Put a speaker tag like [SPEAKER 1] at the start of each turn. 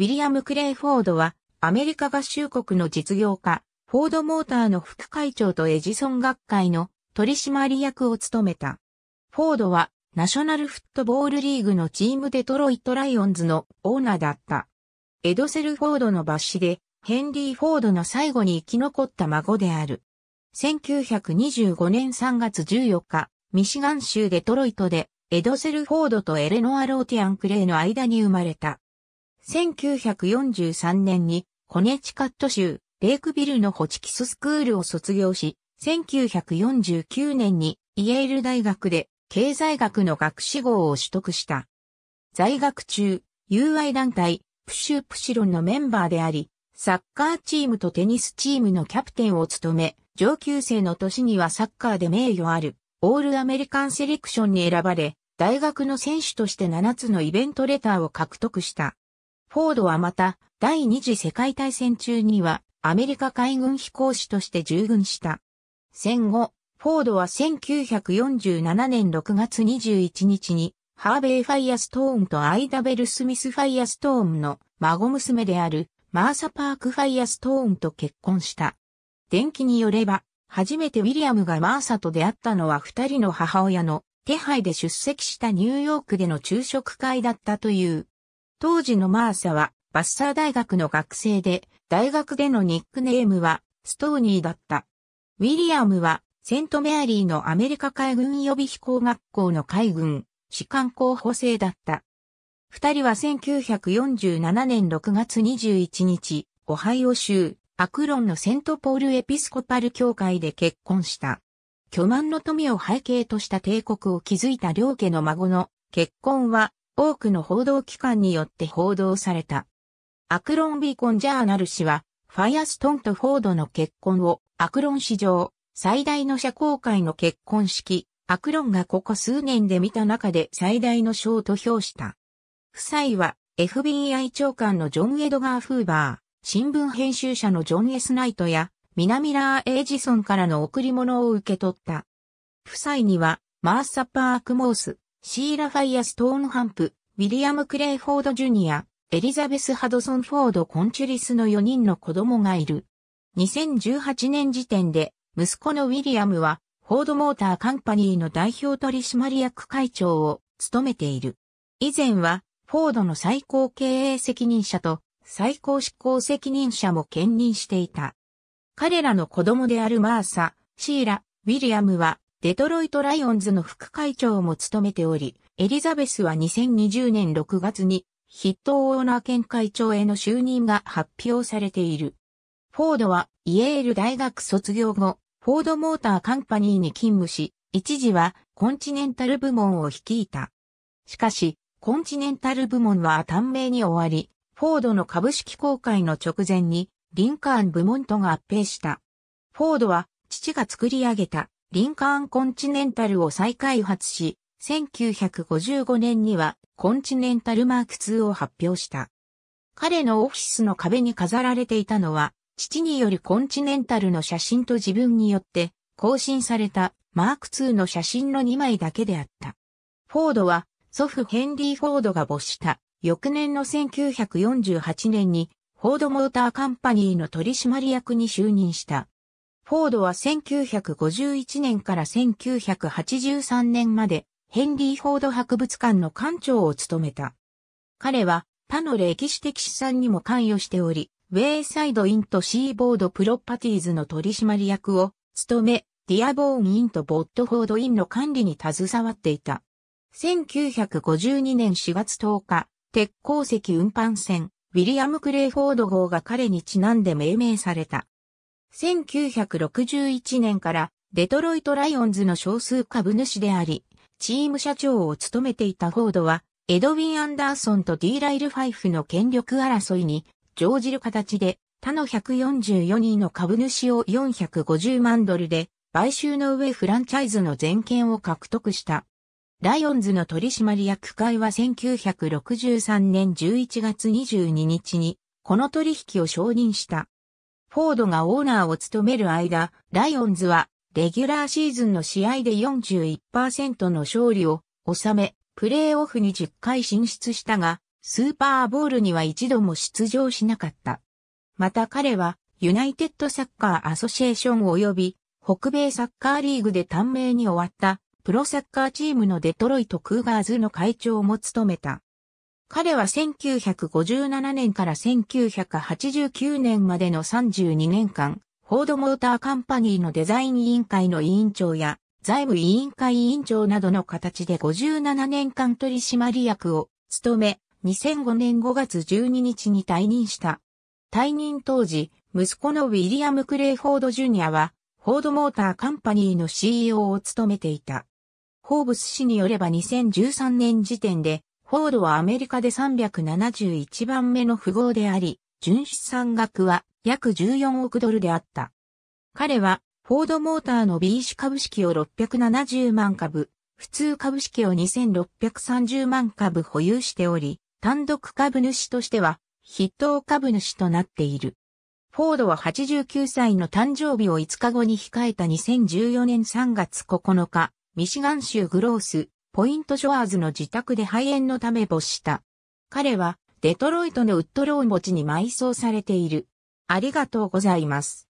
[SPEAKER 1] ウィリアム・クレイ・フォードは、アメリカ合衆国の実業家、フォードモーターの副会長とエジソン学会の取締役を務めた。フォードは、ナショナルフットボールリーグのチームデトロイト・ライオンズのオーナーだった。エドセル・フォードの抜死で、ヘンリー・フォードの最後に生き残った孫である。1925年3月14日、ミシガン州デトロイトで、エドセル・フォードとエレノア・ローティアン・クレイの間に生まれた。1943年にコネチカット州レイクビルのホチキススクールを卒業し、1949年にイェール大学で経済学の学士号を取得した。在学中、UI 団体プシュープシロンのメンバーであり、サッカーチームとテニスチームのキャプテンを務め、上級生の年にはサッカーで名誉あるオールアメリカンセレクションに選ばれ、大学の選手として7つのイベントレターを獲得した。フォードはまた、第二次世界大戦中には、アメリカ海軍飛行士として従軍した。戦後、フォードは1947年6月21日に、ハーベイ・ファイアストーンとアイダベル・スミス・ファイアストーンの孫娘であるマーサ・パーク・ファイアストーンと結婚した。伝記によれば、初めてウィリアムがマーサと出会ったのは二人の母親の手配で出席したニューヨークでの昼食会だったという当時のマーサはバッサー大学の学生で、大学でのニックネームはストーニーだった。ウィリアムはセントメアリーのアメリカ海軍予備飛行学校の海軍士官候補生だった。二人は1947年6月21日、オハイオ州アクロンのセントポールエピスコパル教会で結婚した。巨万の富を背景とした帝国を築いた両家の孫の結婚は多くの報道機関によって報道された。アクロンビーコンジャーナル氏は、ファイアストンとフォードの結婚を、アクロン史上、最大の社交界の結婚式、アクロンがここ数年で見た中で最大の賞と評した。夫妻は、FBI 長官のジョン・エドガー・フーバー、新聞編集者のジョン・エス・ナイトや、南ラー・エイジソンからの贈り物を受け取った。夫妻には、マーサ・パーク・モース、シーラ・ファイア・ストーンハンプ、ウィリアム・クレイフォード・ジュニア、エリザベス・ハドソン・フォード・コンチュリスの4人の子供がいる。2018年時点で、息子のウィリアムは、フォードモーターカンパニーの代表取締役会長を務めている。以前は、フォードの最高経営責任者と最高執行責任者も兼任していた。彼らの子供であるマーサ、シーラ、ウィリアムはデトロイト・ライオンズの副会長も務めており、エリザベスは2020年6月に筆頭オーナー兼会長への就任が発表されている。フォードはイエール大学卒業後、フォードモーターカンパニーに勤務し、一時はコンチネンタル部門を率いた。しかし、コンチネンタル部門は短命に終わり、フォードの株式公開の直前にリンカーン部門と合併した。フォードは父が作り上げたリンカーンコンチネンタルを再開発し、1955年にはコンチネンタルマーク2を発表した。彼のオフィスの壁に飾られていたのは、父によるコンチネンタルの写真と自分によって更新されたマーク2の写真の2枚だけであった。フォードは祖父ヘンリー・フォードが没した翌年の1948年にフォードモーターカンパニーの取締役に就任した。フォードは1951年から1983年までヘンリー・フォード博物館の館長を務めた。彼は他の歴史的資産にも関与しており、ウェイサイド・インとシーボード・プロパティーズの取締役を務め、ディアボーン・インとボットフォード・インの管理に携わっていた。1952年4月10日、鉄鉱石運搬船、ウィリアム・クレイフォード号が彼にちなんで命名された。1961年からデトロイト・ライオンズの少数株主であり、チーム社長を務めていたフォードは、エドウィン・アンダーソンとディーライル・ファイフの権力争いに乗じる形で、他の144人の株主を450万ドルで、買収の上フランチャイズの全権を獲得した。ライオンズの取締役会は1963年11月22日に、この取引を承認した。フォードがオーナーを務める間、ライオンズは、レギュラーシーズンの試合で41%の勝利を収め、プレーオフに10回進出したが、スーパーボールには一度も出場しなかった。また彼は、ユナイテッドサッカーアソシエーション及び、北米サッカーリーグで短命に終わった、プロサッカーチームのデトロイト・クーガーズの会長も務めた。彼は1957年から1989年までの32年間、フォードモーターカンパニーのデザイン委員会の委員長や財務委員会委員長などの形で57年間取締役を務め、2005年5月12日に退任した。退任当時、息子のウィリアム・クレイフォード・ジュニアは、フォードモーターカンパニーの CEO を務めていた。ホーブス氏によれば2013年時点で、フォードはアメリカで371番目の富豪であり、純資産額は約14億ドルであった。彼は、フォードモーターの B 種株式を670万株、普通株式を2630万株保有しており、単独株主としては、筆頭株主となっている。フォードは89歳の誕生日を5日後に控えた2014年3月9日、ミシガン州グロース、ポイント・ジョアーズの自宅で肺炎のため没した。彼は、デトロイトのウッドローン墓地に埋葬されている。ありがとうございます。